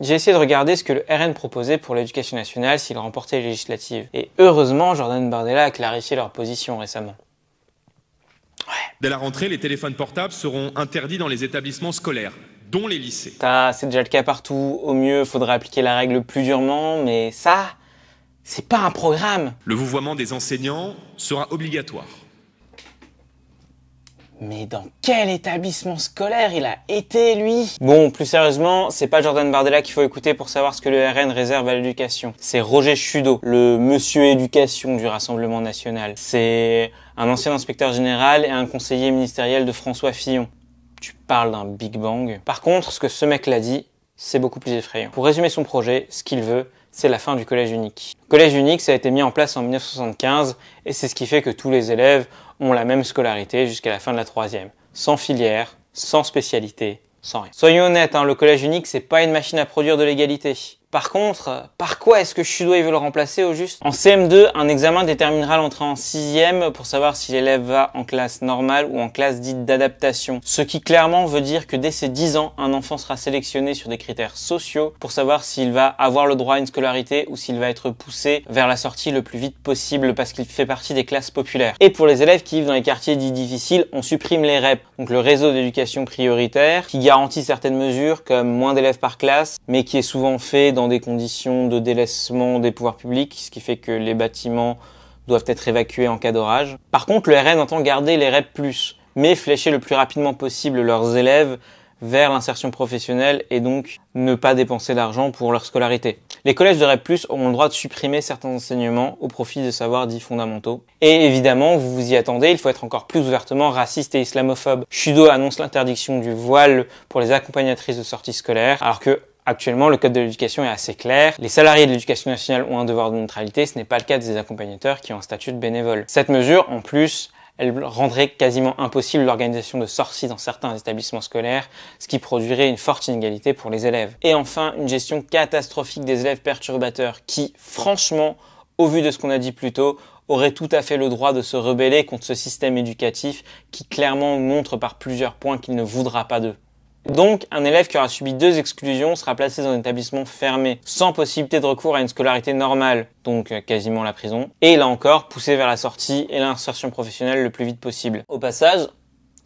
J'ai essayé de regarder ce que le RN proposait pour l'éducation nationale s'il remportait les législatives. Et heureusement, Jordan Bardella a clarifié leur position récemment. Ouais. Dès la rentrée, les téléphones portables seront interdits dans les établissements scolaires, dont les lycées. c'est déjà le cas partout. Au mieux, faudrait appliquer la règle plus durement, mais ça, c'est pas un programme. Le vouvoiement des enseignants sera obligatoire. Mais dans quel établissement scolaire il a été, lui Bon, plus sérieusement, c'est pas Jordan Bardella qu'il faut écouter pour savoir ce que le RN réserve à l'éducation. C'est Roger Chudo, le monsieur éducation du Rassemblement National. C'est un ancien inspecteur général et un conseiller ministériel de François Fillon. Tu parles d'un Big Bang. Par contre, ce que ce mec l'a dit, c'est beaucoup plus effrayant. Pour résumer son projet, ce qu'il veut, c'est la fin du collège unique. collège unique, ça a été mis en place en 1975 et c'est ce qui fait que tous les élèves ont la même scolarité jusqu'à la fin de la troisième, sans filière, sans spécialité, sans rien. Soyons honnêtes, hein, le collège unique, c'est pas une machine à produire de l'égalité. Par contre, euh, par quoi est-ce que Shudo veut le remplacer au juste En CM2, un examen déterminera l'entrée en sixième pour savoir si l'élève va en classe normale ou en classe dite d'adaptation. Ce qui clairement veut dire que dès ses 10 ans, un enfant sera sélectionné sur des critères sociaux pour savoir s'il va avoir le droit à une scolarité ou s'il va être poussé vers la sortie le plus vite possible parce qu'il fait partie des classes populaires. Et pour les élèves qui vivent dans les quartiers dits difficiles, on supprime les REP, donc le réseau d'éducation prioritaire qui garantit certaines mesures comme moins d'élèves par classe, mais qui est souvent fait dans des conditions de délaissement des pouvoirs publics, ce qui fait que les bâtiments doivent être évacués en cas d'orage. Par contre, le RN entend garder les REP+, mais flécher le plus rapidement possible leurs élèves vers l'insertion professionnelle et donc ne pas dépenser d'argent pour leur scolarité. Les collèges de REP+, auront le droit de supprimer certains enseignements au profit de savoirs dits fondamentaux. Et évidemment, vous vous y attendez, il faut être encore plus ouvertement raciste et islamophobe. Chudo annonce l'interdiction du voile pour les accompagnatrices de sorties scolaires, alors que Actuellement, le code de l'éducation est assez clair. Les salariés de l'éducation nationale ont un devoir de neutralité, ce n'est pas le cas des accompagnateurs qui ont un statut de bénévole. Cette mesure, en plus, elle rendrait quasiment impossible l'organisation de sorties dans certains établissements scolaires, ce qui produirait une forte inégalité pour les élèves. Et enfin, une gestion catastrophique des élèves perturbateurs qui, franchement, au vu de ce qu'on a dit plus tôt, auraient tout à fait le droit de se rebeller contre ce système éducatif qui clairement montre par plusieurs points qu'il ne voudra pas d'eux. Donc, un élève qui aura subi deux exclusions sera placé dans un établissement fermé, sans possibilité de recours à une scolarité normale, donc euh, quasiment la prison, et là encore, poussé vers la sortie et l'insertion professionnelle le plus vite possible. Au passage,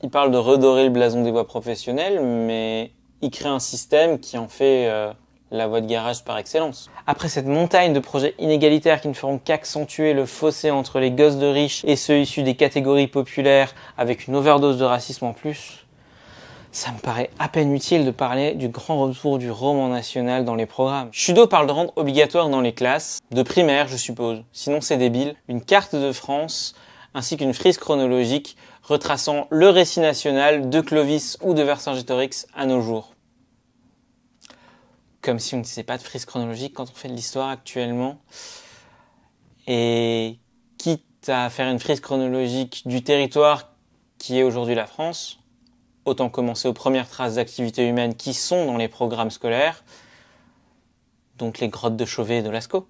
il parle de redorer le blason des voies professionnelles, mais il crée un système qui en fait euh, la voie de garage par excellence. Après cette montagne de projets inégalitaires qui ne feront qu'accentuer le fossé entre les gosses de riches et ceux issus des catégories populaires avec une overdose de racisme en plus, ça me paraît à peine utile de parler du grand retour du roman national dans les programmes. Chudo parle de rendre obligatoire dans les classes, de primaire je suppose, sinon c'est débile, une carte de France ainsi qu'une frise chronologique retraçant le récit national de Clovis ou de Vercingétorix à nos jours. Comme si on ne disait pas de frise chronologique quand on fait de l'histoire actuellement. Et quitte à faire une frise chronologique du territoire qui est aujourd'hui la France, autant commencer aux premières traces d'activité humaine qui sont dans les programmes scolaires, donc les grottes de Chauvet et de Lascaux,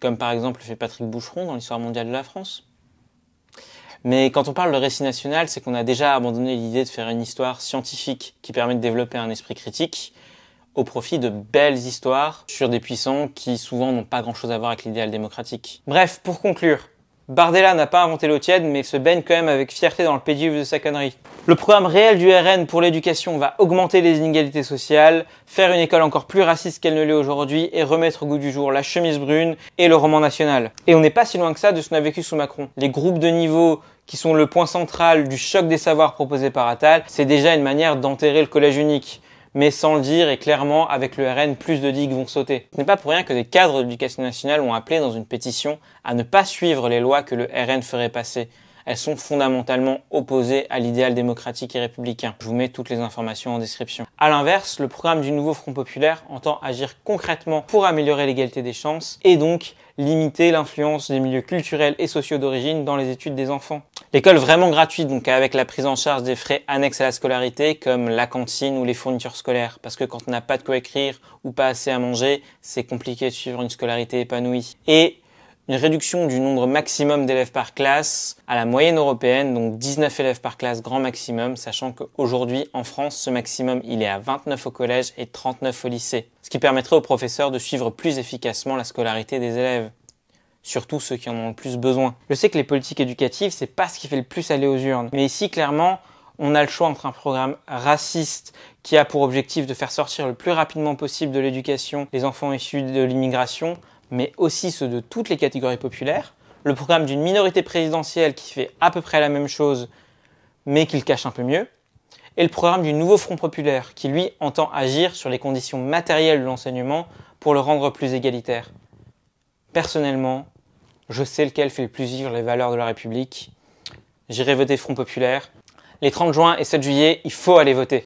comme par exemple fait Patrick Boucheron dans l'histoire mondiale de la France. Mais quand on parle de récit national, c'est qu'on a déjà abandonné l'idée de faire une histoire scientifique qui permet de développer un esprit critique au profit de belles histoires sur des puissants qui souvent n'ont pas grand-chose à voir avec l'idéal démocratique. Bref, pour conclure, Bardella n'a pas inventé l'eau tiède, mais se baigne quand même avec fierté dans le pédiluve de sa connerie. Le programme réel du RN pour l'éducation va augmenter les inégalités sociales, faire une école encore plus raciste qu'elle ne l'est aujourd'hui et remettre au goût du jour la chemise brune et le roman national. Et on n'est pas si loin que ça de ce qu'on a vécu sous Macron. Les groupes de niveau qui sont le point central du choc des savoirs proposé par Attal, c'est déjà une manière d'enterrer le collège unique mais sans le dire et clairement, avec le RN, plus de digues vont sauter. Ce n'est pas pour rien que des cadres de l'éducation nationale ont appelé dans une pétition à ne pas suivre les lois que le RN ferait passer. Elles sont fondamentalement opposées à l'idéal démocratique et républicain. Je vous mets toutes les informations en description. À l'inverse, le programme du nouveau Front populaire entend agir concrètement pour améliorer l'égalité des chances et donc limiter l'influence des milieux culturels et sociaux d'origine dans les études des enfants. L'école vraiment gratuite, donc avec la prise en charge des frais annexes à la scolarité, comme la cantine ou les fournitures scolaires. Parce que quand on n'a pas de quoi écrire ou pas assez à manger, c'est compliqué de suivre une scolarité épanouie. Et une réduction du nombre maximum d'élèves par classe à la moyenne européenne, donc 19 élèves par classe grand maximum, sachant qu'aujourd'hui en France, ce maximum il est à 29 au collège et 39 au lycée, ce qui permettrait aux professeurs de suivre plus efficacement la scolarité des élèves surtout ceux qui en ont le plus besoin. Je sais que les politiques éducatives, c'est pas ce qui fait le plus aller aux urnes. Mais ici, clairement, on a le choix entre un programme raciste qui a pour objectif de faire sortir le plus rapidement possible de l'éducation les enfants issus de l'immigration, mais aussi ceux de toutes les catégories populaires, le programme d'une minorité présidentielle qui fait à peu près la même chose, mais qui le cache un peu mieux, et le programme du nouveau Front populaire qui, lui, entend agir sur les conditions matérielles de l'enseignement pour le rendre plus égalitaire. Personnellement, je sais lequel fait le plus vivre les valeurs de la République. J'irai voter Front Populaire. Les 30 juin et 7 juillet, il faut aller voter.